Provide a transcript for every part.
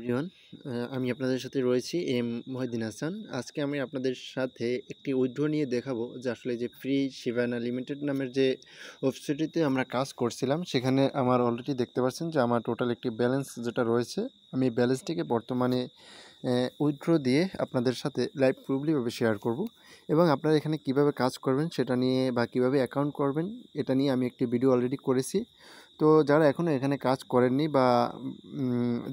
everyone আমি আপনাদের সাথে রয়েছি এম মহিদিন হাসান আজকে আমি আপনাদের সাথে একটি উইড্রো নিয়ে দেখাবো যে আসলে যে ফ্রি শিবানা লিমিটেড নামের যে ওয়েবসাইটটিতে আমরা কাজ করছিলাম সেখানে আমার অলরেডি দেখতে পাচ্ছেন যে আমার টোটাল একটি ব্যালেন্স যেটা রয়েছে আমি ব্যালেন্সটিকে বর্তমানে উইড্রো দিয়ে আপনাদের সাথে লাইভ প্রুভলিভাবে শেয়ার করব এবং আপনারা এখানে কিভাবে কাজ করবেন সেটা নিয়ে বা কিভাবে অ্যাকাউন্ট করবেন এটা নিয়ে আমি একটি ভিডিও অলরেডি করেছি তো যারা এখনও এখানে কাজ করেননি বা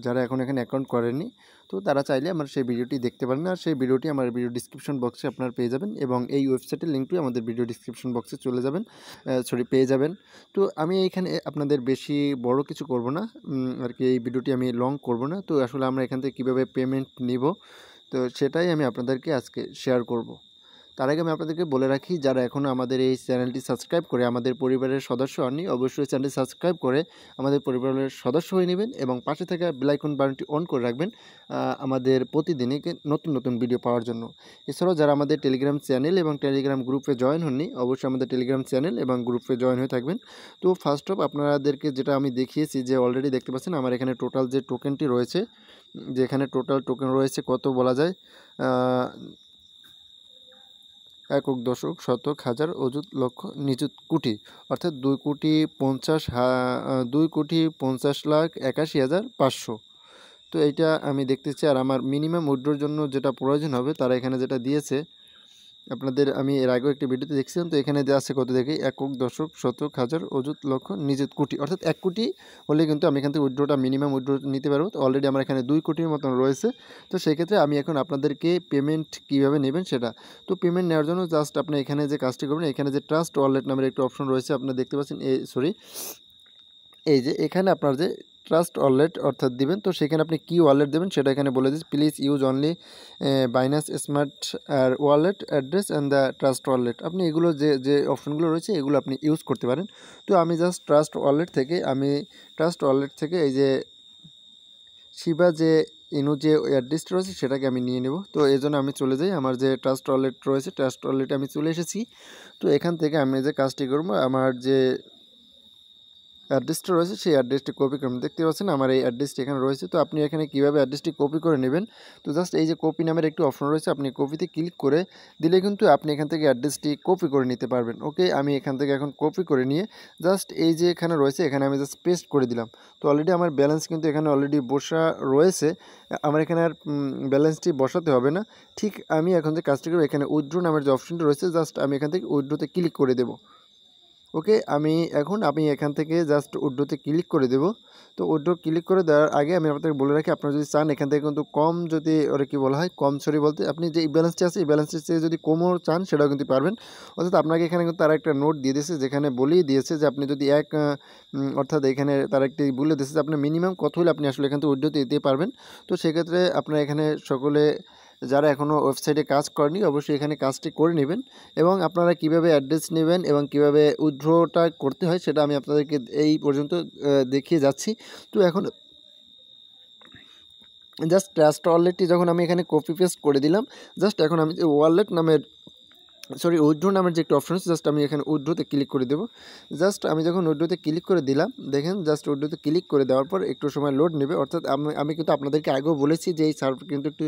যারা এখন এখানে অ্যাকাউন্ট করেননি তো তারা চাইলে আমার সেই ভিডিওটি দেখতে পারেন আর সেই ভিডিওটি আমার ভিডিও ডিসক্রিপশন বক্সে আপনার পেয়ে যাবেন এবং এই ওয়েবসাইটের লিঙ্কটি আমাদের ভিডিও ডিসক্রিপশন বক্সে চলে যাবেন সরি পেয়ে যাবেন তো আমি এখানে আপনাদের বেশি বড় কিছু করব না আর কি এই ভিডিওটি আমি লং করব না তো আসলে আমরা এখান থেকে কীভাবে পেমেন্ট নিব তো সেটাই আমি আপনাদেরকে আজকে শেয়ার করব তার আগে আমি আপনাদেরকে বলে রাখি যারা এখনও আমাদের এই চ্যানেলটি সাবস্ক্রাইব করে আমাদের পরিবারের সদস্য হননি অবশ্যই চ্যানেলটি সাবস্ক্রাইব করে আমাদের পরিবারের সদস্য হয়ে নেবেন এবং পাশে থাকা বেলাইকন বাটনটি অন করে রাখবেন আমাদের প্রতিদিনই নতুন নতুন ভিডিও পাওয়ার জন্য এছাড়াও যারা আমাদের টেলিগ্রাম চ্যানেল এবং টেলিগ্রাম গ্রুপে জয়েন হননি অবশ্যই আমাদের টেলিগ্রাম চ্যানেল এবং গ্রুপে জয়েন হয়ে থাকবেন তো ফার্স্ট অফ আপনাদেরকে যেটা আমি দেখিয়েছি যে অলরেডি দেখতে পাচ্ছেন আমার এখানে টোটাল যে টোকেনটি রয়েছে যেখানে টোটাল টোকেন রয়েছে কত বলা যায় একক দশক শতক হাজার অযুত লক্ষ নিযুত কোটি অর্থাৎ দুই কোটি পঞ্চাশ দুই কোটি পঞ্চাশ লাখ একাশি হাজার পাঁচশো তো এইটা আমি দেখতেছি আর আমার মিনিমাম উইড্রোর জন্য যেটা প্রয়োজন হবে তারা এখানে যেটা দিয়েছে আপনাদের আমি এর আগেও একটি ভিডিওতে দেখছিলাম তো এখানে দেওয়া আছে কত দেখি একক দশক শতক হাজার অযুত লক্ষ নিজের কোটি অর্থাৎ এক কোটি হলে কিন্তু আমি এখান থেকে উইড্রোটা মিনিমাম উইড্রো নিতে পারবো তো অলরেডি আমার এখানে দুই কোটির মতন রয়েছে তো সেক্ষেত্রে আমি এখন আপনাদেরকে পেমেন্ট কিভাবে নেবেন সেটা তো পেমেন্ট নেওয়ার জন্য জাস্ট আপনি এখানে যে কাজটি করবেন এখানে যে ট্রাস্ট ওয়ালেট নামের একটি অপশন রয়েছে আপনি দেখতে পাচ্ছেন এ সরি এই যে এখানে আপনার যে ট্রাস্ট ওয়ালেট অর্থাৎ দিবেন তো সেখানে আপনি কি ওয়ালেট দেবেন সেটা এখানে বলে দিচ্ছি please use only Binance smart আর wallet address and the Trust Wallet আপনি এগুলো যে যে অপশনগুলো রয়েছে এগুলো আপনি ইউজ করতে পারেন তো আমি জাস্ট ট্রাস্ট ওয়ালেট থেকে আমি ট্রাস্ট ওয়ালেট থেকে এই যে শিবা যে ইনু যে অ্যাড্রেসটা রয়েছে সেটাকে আমি নিয়ে নেব তো এই জন্য আমি চলে যাই আমার যে ট্রাস্ট ওয়ালেট রয়েছে ট্রাস্ট ওয়ালেটে আমি চলে এসেছি তো এখান থেকে আমি যে কাজটি করবো আমার যে অ্যাড্রেসটা রয়েছে সেই অ্যাড্রেসটি কপি করবেন দেখতে পাচ্ছেন আমার এই অ্যাড্রেসটি এখানে রয়েছে তো আপনি এখানে কীভাবে অ্যাড্রেসটি কপি করে নেবেন তো জাস্ট এই যে কপি নামের একটি অপশন রয়েছে আপনি কপিতে ক্লিক করে দিলে কিন্তু আপনি এখান থেকে অ্যাড্রেসটি কপি করে নিতে পারবেন ওকে আমি এখান থেকে এখন কপি করে নিয়ে জাস্ট এই যে এখানে রয়েছে এখানে আমি জাস্ট পেস্ট করে দিলাম তো অলরেডি আমার ব্যালেন্স কিন্তু এখানে অলরেডি বসা রয়েছে আমার এখানে আর ব্যালেন্সটি বসাতে হবে না ঠিক আমি এখন যে কাজটি করবো এখানে উইড্রো নামের যে অপশনটি রয়েছে জাস্ট আমি এখান থেকে উইড্রোতে ক্লিক করে দেবো ওকে আমি এখন আমি এখান থেকে জাস্ট উড্ডোতে ক্লিক করে দেব তো উড্ডো ক্লিক করে দেওয়ার আগে আমি আপনাদের বলে রাখি আপনারা যদি চান এখান থেকে কিন্তু কম যদি ওরা কি বলা হয় কম সরি বলতে আপনি যে ব্যালেন্সটি আছে এই ব্যালেন্সটি চেয়ে যদি কমও চান সেটাও কিন্তু পারবেন অর্থাৎ আপনাকে এখানে কিন্তু তারা একটা নোট দিয়ে দিয়েছে যেখানে বলেই দিয়েছে যে আপনি যদি এক অর্থাৎ এখানে তারা একটি বলে দিয়েছে যে আপনি মিনিমাম কত হলে আপনি আসলে এখান থেকে উড্ডোতে দিতে পারবেন তো সেক্ষেত্রে আপনার এখানে সকলে যারা এখনও ওয়েবসাইটে কাজ করেনি অবশ্যই এখানে কাজটি করে নেবেন এবং আপনারা কিভাবে অ্যাড্রেস নেবেন এবং কিভাবে উইথড্রটা করতে হয় সেটা আমি আপনাদেরকে এই পর্যন্ত দেখিয়ে যাচ্ছি তো এখন জাস্ট ট্রাস্ট ওয়ালেটটি যখন আমি এখানে কপি পেস্ট করে দিলাম জাস্ট এখন আমি ওয়ালেট নামের সরি উইড্রো নামের যে একটা অপশন জাস্ট আমি এখানে উইড্রোতে ক্লিক করে দেবো জাস্ট আমি যখন উইড্রোতে ক্লিক করে দিলাম দেখেন জাস্ট উইড্রোতে ক্লিক করে দেওয়ার পর একটু সময় লোড নেবে অর্থাৎ আমি আমি কিন্তু আপনাদেরকে আগেও বলেছি যে এই সার্ভ কিন্তু একটু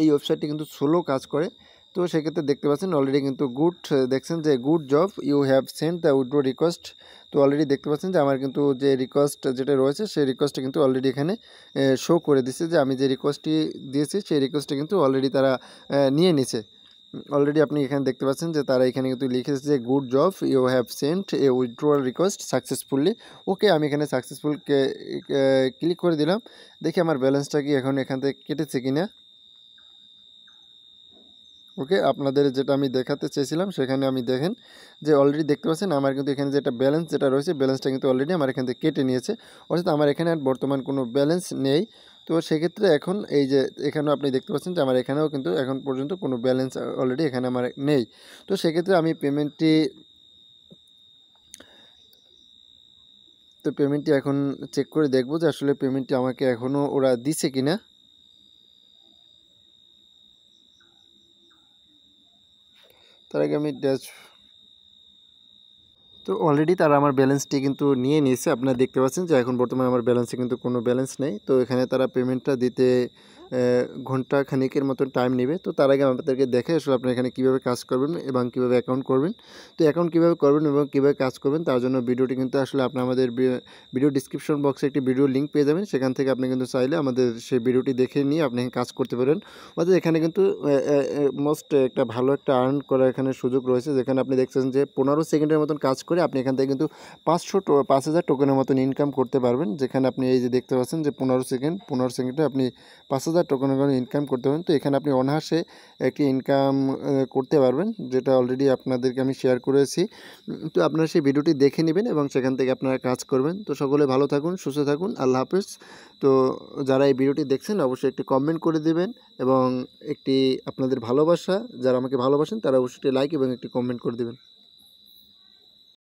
এই ওয়েবসাইটটি কিন্তু স্লো কাজ করে তো সেক্ষেত্রে দেখতে পাচ্ছেন অলরেডি কিন্তু গুড দেখছেন যে good job you have sent the withdraw request তো অলরেডি দেখতে পাচ্ছেন যে আমার কিন্তু যে রিকোয়েস্ট যেটা রয়েছে সেই রিকোয়েস্টটা কিন্তু অলরেডি এখানে শো করে দিছে যে আমি যে রিকোয়েস্টটি দিয়েছি সেই রিকোয়েস্টটা কিন্তু অলরেডি তারা নিয়ে নিছে অলরেডি আপনি এখানে দেখতে পাচ্ছেন যে তারা এখানে কিন্তু লিখেছে যে good job you have sent a withdrawal request successfully okay আমি এখানে সাকসেসফুল ক্লিক করে দিলাম দেখি আমার ব্যালেন্সটা কি এখন এখান থেকে কেটেছে কি না ওকে আপনাদের যেটা আমি দেখাতে চেয়েছিলাম সেখানে আমি দেখেন যে অলরেডি দেখতে পাচ্ছেন আমার কিন্তু এখানে যেটা ব্যালেন্স যেটা রয়েছে ব্যালেন্সটা কিন্তু অলরেডি আমার এখান থেকে কেটে নিয়েছে অর্থাৎ আমার এখানে আর বর্তমান কোনো ব্যালেন্স নেই তো সেক্ষেত্রে এখন এই যে এখানেও আপনি দেখতে পাচ্ছেন যে আমার এখানেও কিন্তু এখন পর্যন্ত কোনো ব্যালেন্স অলরেডি এখানে আমার নেই তো সেক্ষেত্রে আমি পেমেন্টটি তো পেমেন্টটি এখন চেক করে দেখব যে আসলে পেমেন্টটি আমাকে এখনও ওরা দিছে কি না তার আগে আমি ড্যাশ তো অলরেডি তারা আমার ব্যালেন্সটি কিন্তু নিয়ে নিয়েছে আপনারা দেখতে পাচ্ছেন যে এখন বর্তমানে আমার ব্যালেন্সে কিন্তু কোনো ব্যালেন্স নেই তো এখানে তারা পেমেন্টটা দিতে ঘন্টা খানিকের মতন টাইম নেবে তো তার আগে আমাদেরকে দেখে আসলে আপনারা এখানে কীভাবে কাজ করবেন এবং কীভাবে অ্যাকাউন্ট করবেন তো অ্যাকাউন্ট কীভাবে করবেন এবং কীভাবে কাজ করবেন তার জন্য ভিডিওটি কিন্তু আসলে আপনি আমাদের ভিডিও ডিসক্রিপশন বক্সে একটি ভিডিও লিঙ্ক পেয়ে যাবেন সেখান থেকে আপনি কিন্তু চাইলে আমাদের সেই ভিডিওটি দেখে নিয়ে আপনি কাজ করতে পারেন অর্থাৎ এখানে কিন্তু মোস্ট একটা ভালো একটা আর্ন করার এখানে সুযোগ রয়েছে যেখানে আপনি দেখছেন যে পনেরো সেকেন্ডের মতন কাজ করে আপনি এখান থেকে কিন্তু পাঁচশো পাঁচ হাজার টোকেনের মতন ইনকাম করতে পারবেন যেখানে আপনি এই যে দেখতে পাচ্ছেন যে পনেরো সেকেন্ড পনেরো সেকেন্ডে আপনি পাঁচ হাজার টোকন ইনকাম করতে পারেন তো এখানে আপনি অনাহাসে একটি ইনকাম করতে পারবেন যেটা অলরেডি আপনাদেরকে আমি শেয়ার করেছি তো আপনারা সেই ভিডিওটি দেখে নেবেন এবং সেখান থেকে আপনারা কাজ করবেন তো সকলে ভালো থাকুন সুস্থ থাকুন আল্লাহ হাফেজ তো যারা এই ভিডিওটি দেখছেন অবশ্যই একটি কমেন্ট করে দেবেন এবং একটি আপনাদের ভালোবাসা যারা আমাকে ভালোবাসেন তারা অবশ্যই একটি লাইক এবং একটি কমেন্ট করে দেবেন